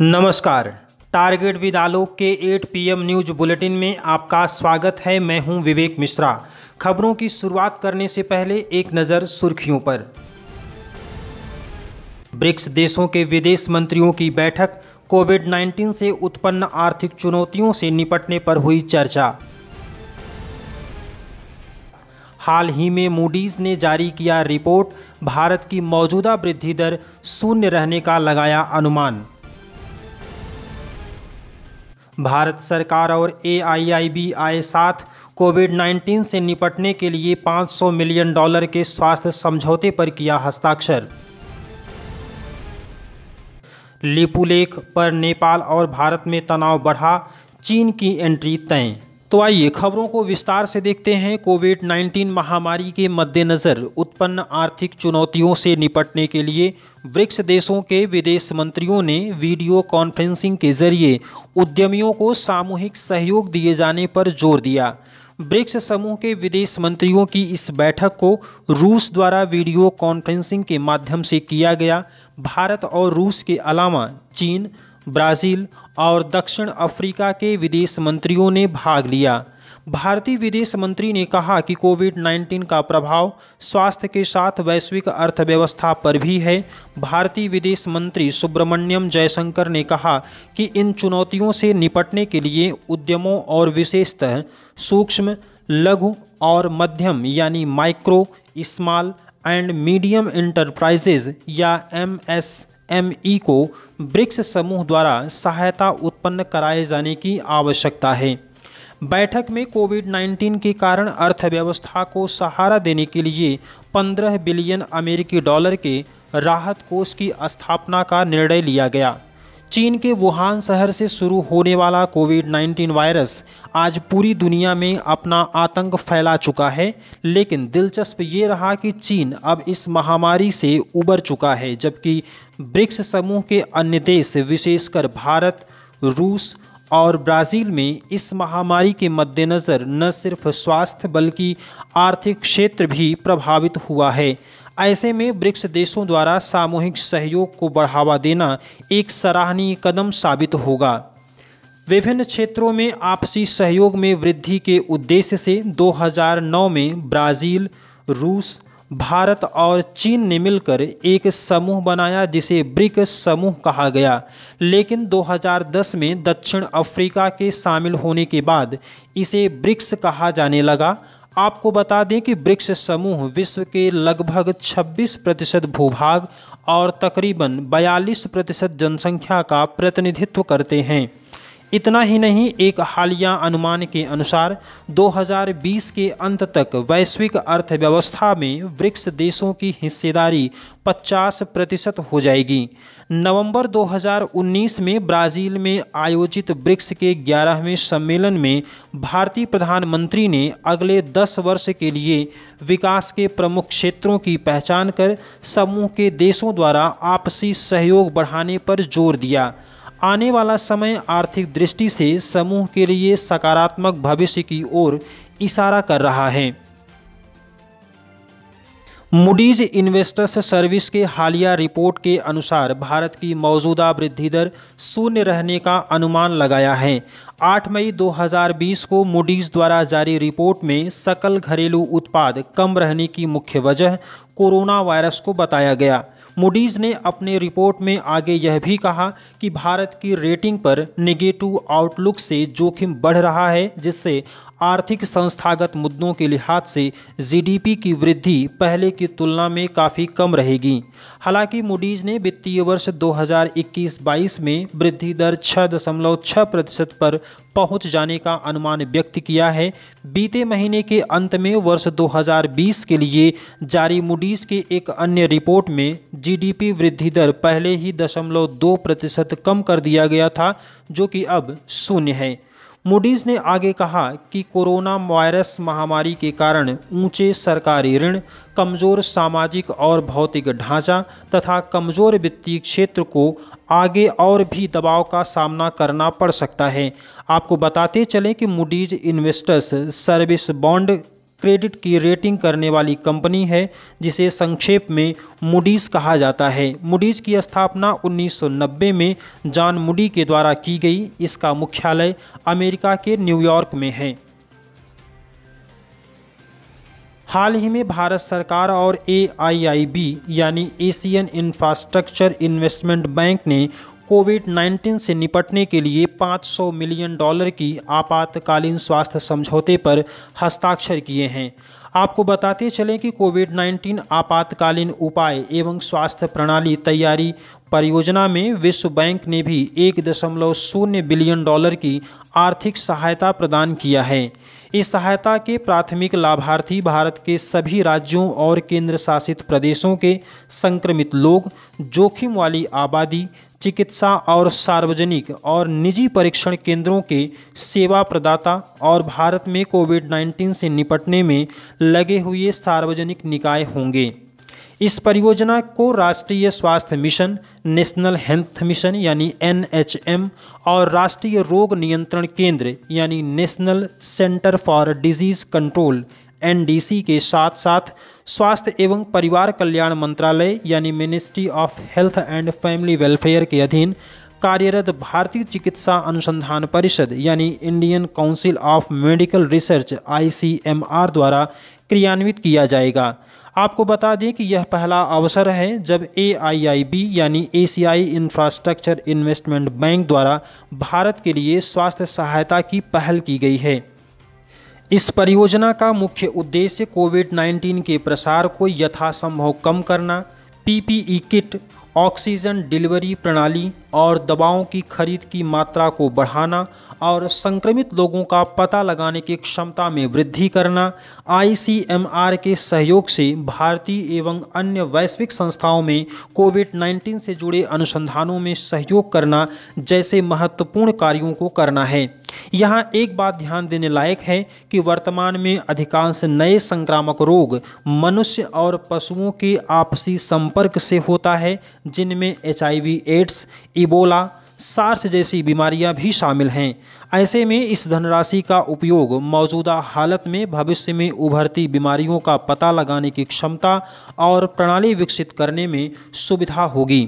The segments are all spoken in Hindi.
नमस्कार टारगेट विद आलोक के 8 पीएम न्यूज बुलेटिन में आपका स्वागत है मैं हूं विवेक मिश्रा खबरों की शुरुआत करने से पहले एक नज़र सुर्खियों पर ब्रिक्स देशों के विदेश मंत्रियों की बैठक कोविड 19 से उत्पन्न आर्थिक चुनौतियों से निपटने पर हुई चर्चा हाल ही में मूडीज़ ने जारी किया रिपोर्ट भारत की मौजूदा वृद्धि दर शून्य रहने का लगाया अनुमान भारत सरकार और ए आई आई बी आए साथ कोविड 19 से निपटने के लिए 500 मिलियन डॉलर के स्वास्थ्य समझौते पर किया हस्ताक्षर लिपुलेख पर नेपाल और भारत में तनाव बढ़ा चीन की एंट्री तय तो आइए खबरों को विस्तार से देखते हैं कोविड 19 महामारी के मद्देनज़र उत्पन्न आर्थिक चुनौतियों से निपटने के लिए ब्रिक्स देशों के विदेश मंत्रियों ने वीडियो कॉन्फ्रेंसिंग के जरिए उद्यमियों को सामूहिक सहयोग दिए जाने पर जोर दिया ब्रिक्स समूह के विदेश मंत्रियों की इस बैठक को रूस द्वारा वीडियो कॉन्फ्रेंसिंग के माध्यम से किया गया भारत और रूस के अलावा चीन ब्राज़ील और दक्षिण अफ्रीका के विदेश मंत्रियों ने भाग लिया भारतीय विदेश मंत्री ने कहा कि कोविड 19 का प्रभाव स्वास्थ्य के साथ वैश्विक अर्थव्यवस्था पर भी है भारतीय विदेश मंत्री सुब्रमण्यम जयशंकर ने कहा कि इन चुनौतियों से निपटने के लिए उद्यमों और विशेषतः सूक्ष्म लघु और मध्यम यानी micro small and medium enterprises या M S M E e को ब्रिक्स समूह द्वारा सहायता उत्पन्न कराए जाने की आवश्यकता है बैठक में कोविड 19 के कारण अर्थव्यवस्था को सहारा देने के लिए 15 बिलियन अमेरिकी डॉलर के राहत कोष की स्थापना का निर्णय लिया गया चीन के वुहान शहर से शुरू होने वाला कोविड 19 वायरस आज पूरी दुनिया में अपना आतंक फैला चुका है लेकिन दिलचस्प ये रहा कि चीन अब इस महामारी से उबर चुका है जबकि ब्रिक्स समूह के अन्य देश विशेषकर भारत रूस और ब्राज़ील में इस महामारी के मद्देनज़र न सिर्फ स्वास्थ्य बल्कि आर्थिक क्षेत्र भी प्रभावित हुआ है ऐसे में ब्रिक्स देशों द्वारा सामूहिक सहयोग को बढ़ावा देना एक सराहनीय कदम साबित होगा विभिन्न क्षेत्रों में आपसी सहयोग में वृद्धि के उद्देश्य से 2009 में ब्राज़ील रूस भारत और चीन ने मिलकर एक समूह बनाया जिसे ब्रिक समूह कहा गया लेकिन 2010 में दक्षिण अफ्रीका के शामिल होने के बाद इसे ब्रिक्स कहा जाने लगा आपको बता दें कि ब्रिक्स समूह विश्व के लगभग 26 प्रतिशत भूभाग और तकरीबन 42 प्रतिशत जनसंख्या का प्रतिनिधित्व करते हैं इतना ही नहीं एक हालिया अनुमान के अनुसार 2020 के अंत तक वैश्विक अर्थव्यवस्था में ब्रिक्स देशों की हिस्सेदारी 50 प्रतिशत हो जाएगी नवंबर 2019 में ब्राज़ील में आयोजित ब्रिक्स के 11वें सम्मेलन में भारतीय प्रधानमंत्री ने अगले 10 वर्ष के लिए विकास के प्रमुख क्षेत्रों की पहचान कर समूह के देशों द्वारा आपसी सहयोग बढ़ाने पर जोर दिया आने वाला समय आर्थिक दृष्टि से समूह के लिए सकारात्मक भविष्य की ओर इशारा कर रहा है मूडीज इन्वेस्टर्स सर्विस के हालिया रिपोर्ट के अनुसार भारत की मौजूदा वृद्धि दर शून्य रहने का अनुमान लगाया है 8 मई 2020 को मूडीज द्वारा जारी रिपोर्ट में सकल घरेलू उत्पाद कम रहने की मुख्य वजह कोरोना वायरस को बताया गया मूडीज़ ने अपने रिपोर्ट में आगे यह भी कहा कि भारत की रेटिंग पर निगेटिव आउटलुक से जोखिम बढ़ रहा है जिससे आर्थिक संस्थागत मुद्दों के लिहाज से जीडीपी की वृद्धि पहले की तुलना में काफ़ी कम रहेगी हालांकि मुडीज ने वित्तीय वर्ष 2021-22 में वृद्धि दर छः दशमलव छः प्रतिशत पर पहुंच जाने का अनुमान व्यक्त किया है बीते महीने के अंत में वर्ष 2020 के लिए जारी मुडीज़ के एक अन्य रिपोर्ट में जीडीपी वृद्धि दर पहले ही दशमलव दो प्रतिशत कम कर दिया गया था जो कि अब शून्य है मूडीज ने आगे कहा कि कोरोना वायरस महामारी के कारण ऊंचे सरकारी ऋण कमज़ोर सामाजिक और भौतिक ढांचा तथा कमज़ोर वित्तीय क्षेत्र को आगे और भी दबाव का सामना करना पड़ सकता है आपको बताते चलें कि Moody's investors service bond credit की रेटिंग करने वाली कंपनी है जिसे संक्षेप में मुडीज कहा जाता है मुडीज की स्थापना 1990 में जॉन मुडी के द्वारा की गई इसका मुख्यालय अमेरिका के न्यूयॉर्क में है हाल ही में भारत सरकार और ए यानी एशियन इंफ्रास्ट्रक्चर इन्वेस्टमेंट बैंक ने कोविड 19 से निपटने के लिए 500 मिलियन डॉलर की आपातकालीन स्वास्थ्य समझौते पर हस्ताक्षर किए हैं आपको बताते चलें कि कोविड 19 आपातकालीन उपाय एवं स्वास्थ्य प्रणाली तैयारी परियोजना में विश्व बैंक ने भी एक दशमलव शून्य बिलियन डॉलर की आर्थिक सहायता प्रदान किया है इस सहायता के प्राथमिक लाभार्थी भारत के सभी राज्यों और केंद्र शासित प्रदेशों के संक्रमित लोग जोखिम वाली आबादी चिकित्सा और सार्वजनिक और निजी परीक्षण केंद्रों के सेवा प्रदाता और भारत में कोविड 19 से निपटने में लगे हुए सार्वजनिक निकाय होंगे इस परियोजना को राष्ट्रीय स्वास्थ्य मिशन नेशनल हेल्थ मिशन यानी एन और राष्ट्रीय रोग नियंत्रण केंद्र यानी national centre for disease control NDC के साथ साथ स्वास्थ्य एवं परिवार कल्याण मंत्रालय यानी ministry of health and family welfare के अधीन कार्यरत भारतीय चिकित्सा अनुसंधान परिषद यानी Indian council of medical research ICMR द्वारा क्रियान्वित किया जाएगा आपको बता दें कि यह पहला अवसर है जब ए यानी एशियाई इंफ्रास्ट्रक्चर इन्वेस्टमेंट बैंक द्वारा भारत के लिए स्वास्थ्य सहायता की पहल की गई है इस परियोजना का मुख्य उद्देश्य कोविड 19 के प्रसार को यथासंभव कम करना पीपीई किट ऑक्सीजन डिलीवरी प्रणाली और दवाओं की खरीद की मात्रा को बढ़ाना और संक्रमित लोगों का पता लगाने की क्षमता में वृद्धि करना आईसीएमआर के सहयोग से भारतीय एवं अन्य वैश्विक संस्थाओं में कोविड 19 से जुड़े अनुसंधानों में सहयोग करना जैसे महत्वपूर्ण कार्यों को करना है यहाँ एक बात ध्यान देने लायक है कि वर्तमान में अधिकांश नए संक्रामक रोग मनुष्य और पशुओं के आपसी संपर्क से होता है जिनमें एच एड्स इबोला सार्स जैसी बीमारियां भी शामिल हैं ऐसे में इस धनराशि का उपयोग मौजूदा हालत में भविष्य में उभरती बीमारियों का पता लगाने की क्षमता और प्रणाली विकसित करने में सुविधा होगी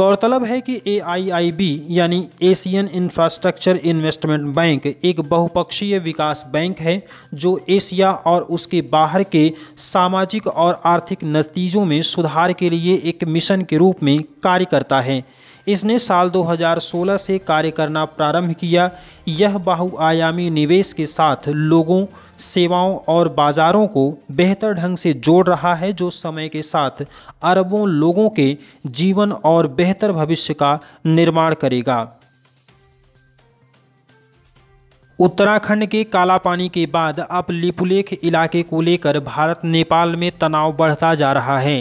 गौरतलब है कि ए यानी एशियन इंफ्रास्ट्रक्चर इन्वेस्टमेंट बैंक एक बहुपक्षीय विकास बैंक है जो एशिया और उसके बाहर के सामाजिक और आर्थिक नतीजों में सुधार के लिए एक मिशन के रूप में कार्य करता है इसने साल 2016 से कार्य करना प्रारंभ किया यह बहुआयामी निवेश के साथ लोगों सेवाओं और बाज़ारों को बेहतर ढंग से जोड़ रहा है जो समय के साथ अरबों लोगों के जीवन और बेहतर भविष्य का निर्माण करेगा उत्तराखंड के कालापानी के बाद अब लिपुलेख इलाके को लेकर भारत नेपाल में तनाव बढ़ता जा रहा है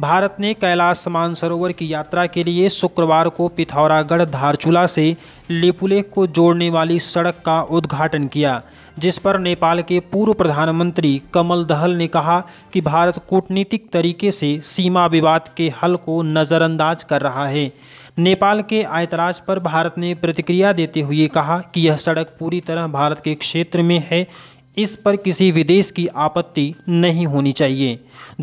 भारत ने कैलाश मानसरोवर की यात्रा के लिए शुक्रवार को पिथौरागढ़ धारचूला से लिपुलेख को जोड़ने वाली सड़क का उद्घाटन किया जिस पर नेपाल के पूर्व प्रधानमंत्री कमल दहल ने कहा कि भारत कूटनीतिक तरीके से सीमा विवाद के हल को नज़रअंदाज कर रहा है नेपाल के आयतराज पर भारत ने प्रतिक्रिया देते हुए कहा कि यह सड़क पूरी तरह भारत के क्षेत्र में है इस पर किसी विदेश की आपत्ति नहीं होनी चाहिए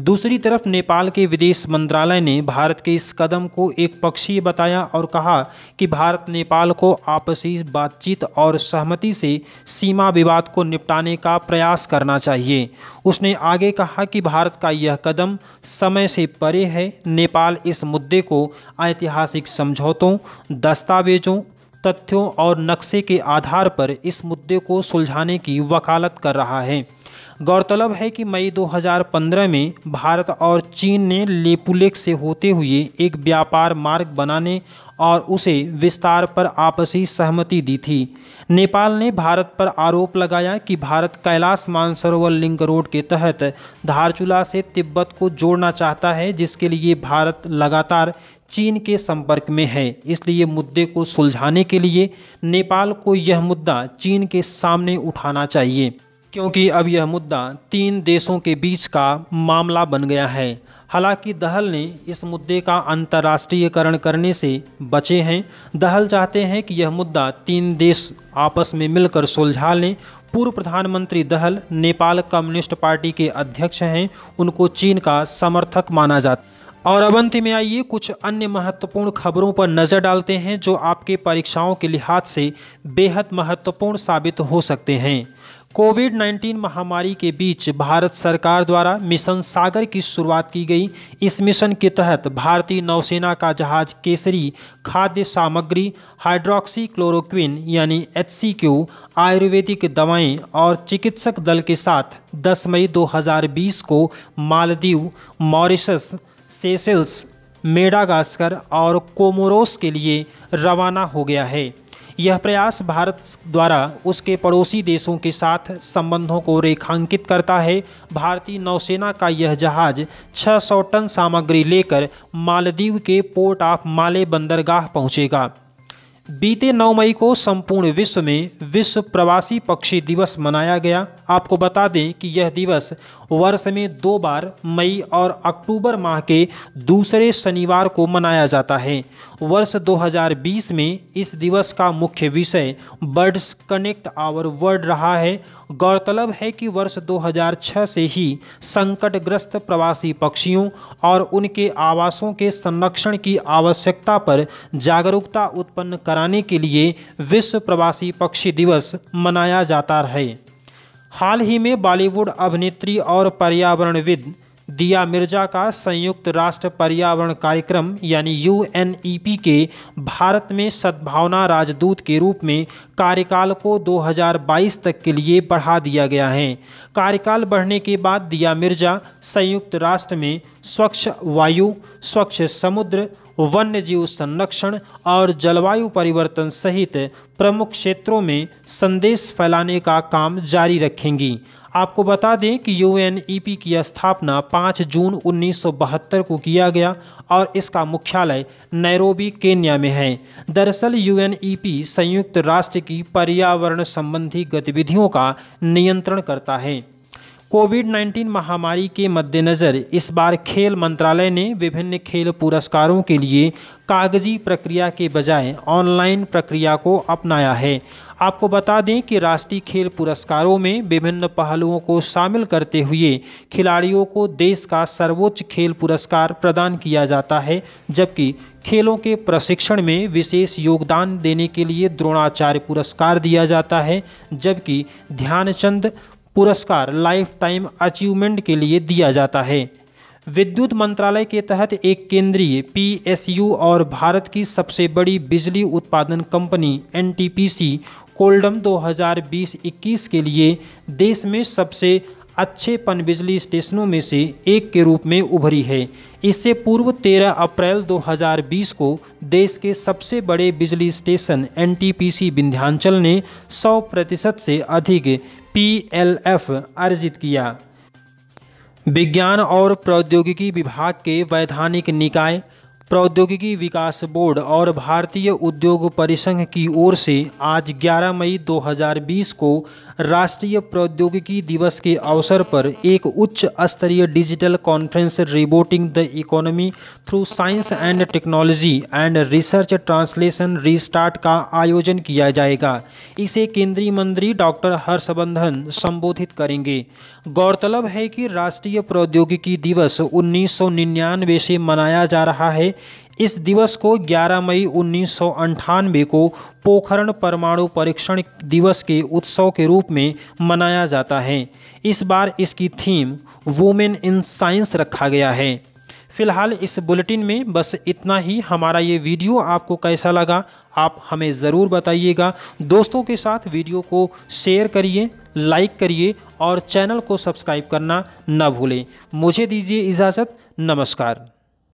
दूसरी तरफ नेपाल के विदेश मंत्रालय ने भारत के इस कदम को एक पक्षीय बताया और कहा कि भारत नेपाल को आपसी बातचीत और सहमति से सीमा विवाद को निपटाने का प्रयास करना चाहिए उसने आगे कहा कि भारत का यह कदम समय से परे है नेपाल इस मुद्दे को ऐतिहासिक समझौतों दस्तावेजों तथ्यों और नक्शे के आधार पर इस मुद्दे को सुलझाने की वकालत कर रहा है गौरतलब है कि मई 2015 में भारत और चीन ने लेपुलेक से होते हुए एक व्यापार मार्ग बनाने और उसे विस्तार पर आपसी सहमति दी थी नेपाल ने भारत पर आरोप लगाया कि भारत कैलाश मानसरोवर लिंक रोड के तहत धारचूला से तिब्बत को जोड़ना चाहता है जिसके लिए भारत लगातार चीन के संपर्क में है इसलिए मुद्दे को सुलझाने के लिए नेपाल को यह मुद्दा चीन के सामने उठाना चाहिए क्योंकि अब यह मुद्दा तीन देशों के बीच का मामला बन गया है हालांकि दहल ने इस मुद्दे का अंतर्राष्ट्रीयकरण करने से बचे हैं दहल चाहते हैं कि यह मुद्दा तीन देश आपस में मिलकर सुलझा लें पूर्व प्रधानमंत्री दहल नेपाल कम्युनिस्ट पार्टी के अध्यक्ष हैं उनको चीन का समर्थक माना जाता और अब अंत में आइए कुछ अन्य महत्वपूर्ण खबरों पर नज़र डालते हैं जो आपके परीक्षाओं के लिहाज से बेहद महत्वपूर्ण साबित हो सकते हैं कोविड 19 महामारी के बीच भारत सरकार द्वारा मिशन सागर की शुरुआत की गई इस मिशन के तहत भारतीय नौसेना का जहाज केसरी खाद्य सामग्री हाइड्रोक्सी क्लोरोक्विन यानी एच आयुर्वेदिक दवाएं और चिकित्सक दल के साथ 10 मई 2020 को मालदीव मॉरिशस सेसेल्स मेडागास्कर और कोमोरोस के लिए रवाना हो गया है यह प्रयास भारत द्वारा उसके पड़ोसी देशों के साथ संबंधों को रेखांकित करता है भारतीय नौसेना का यह जहाज 600 टन सामग्री लेकर मालदीव के पोर्ट ऑफ माले बंदरगाह पहुंचेगा बीते 9 मई को संपूर्ण विश्व में विश्व प्रवासी पक्षी दिवस मनाया गया आपको बता दें कि यह दिवस वर्ष में दो बार मई और अक्टूबर माह के दूसरे शनिवार को मनाया जाता है वर्ष 2020 में इस दिवस का मुख्य विषय बर्ड्स कनेक्ट आवर वर्ल्ड रहा है गौरतलब है कि वर्ष 2006 से ही संकटग्रस्त प्रवासी पक्षियों और उनके आवासों के संरक्षण की आवश्यकता पर जागरूकता उत्पन्न कराने के लिए विश्व प्रवासी पक्षी दिवस मनाया जाता है हाल ही में बॉलीवुड अभिनेत्री और पर्यावरणविद दिया मिर्जा का संयुक्त राष्ट्र पर्यावरण कार्यक्रम यानी यू e के भारत में सद्भावना राजदूत के रूप में कार्यकाल को 2022 तक के लिए बढ़ा दिया गया है कार्यकाल बढ़ने के बाद दिया मिर्जा संयुक्त राष्ट्र में स्वच्छ वायु स्वच्छ समुद्र वन्य जीव संरक्षण और जलवायु परिवर्तन सहित प्रमुख क्षेत्रों में संदेश फैलाने का काम जारी रखेंगी आपको बता दें कि यू e की स्थापना 5 जून उन्नीस को किया गया और इसका मुख्यालय नैरोबी केन्या में है दरअसल यू e संयुक्त राष्ट्र की पर्यावरण संबंधी गतिविधियों का नियंत्रण करता है कोविड 19 महामारी के मद्देनज़र इस बार खेल मंत्रालय ने विभिन्न खेल पुरस्कारों के लिए कागजी प्रक्रिया के बजाय ऑनलाइन प्रक्रिया को अपनाया है आपको बता दें कि राष्ट्रीय खेल पुरस्कारों में विभिन्न पहलुओं को शामिल करते हुए खिलाड़ियों को देश का सर्वोच्च खेल पुरस्कार प्रदान किया जाता है जबकि खेलों के प्रशिक्षण में विशेष योगदान देने के लिए द्रोणाचार्य पुरस्कार दिया जाता है जबकि ध्यानचंद पुरस्कार लाइफ टाइम अचीवमेंट के लिए दिया जाता है विद्युत मंत्रालय के तहत एक केंद्रीय पीएसयू और भारत की सबसे बड़ी बिजली उत्पादन कंपनी एनटीपीसी कोल्डम 2020-21 के लिए देश में सबसे अच्छे पनबिजली स्टेशनों में से एक के रूप में उभरी है इससे पूर्व 13 अप्रैल 2020 को देश के सबसे बड़े बिजली स्टेशन एनटीपीसी विंध्यांचल ने 100 प्रतिशत से अधिक पीएलएफ अर्जित किया विज्ञान और प्रौद्योगिकी विभाग के वैधानिक निकाय प्रौद्योगिकी विकास बोर्ड और भारतीय उद्योग परिसंघ की ओर से आज 11 मई 2020 को राष्ट्रीय प्रौद्योगिकी दिवस के अवसर पर एक उच्च स्तरीय digital conference rebooting the economy through science and technology and research translation restart का आयोजन किया जाएगा इसे केंद्रीय मंत्री डॉक्टर हर्षवर्धन संबोधित करेंगे गौरतलब है कि राष्ट्रीय प्रौद्योगिकी दिवस उन्नीस से मनाया जा रहा है इस दिवस को 11 मई उन्नीस को पोखरण परमाणु परीक्षण दिवस के उत्सव के रूप में मनाया जाता है इस बार इसकी थीम वुमेन इन साइंस रखा गया है फिलहाल इस बुलेटिन में बस इतना ही हमारा ये वीडियो आपको कैसा लगा आप हमें ज़रूर बताइएगा दोस्तों के साथ वीडियो को शेयर करिए लाइक करिए और चैनल को सब्सक्राइब करना न भूलें मुझे दीजिए इजाज़त नमस्कार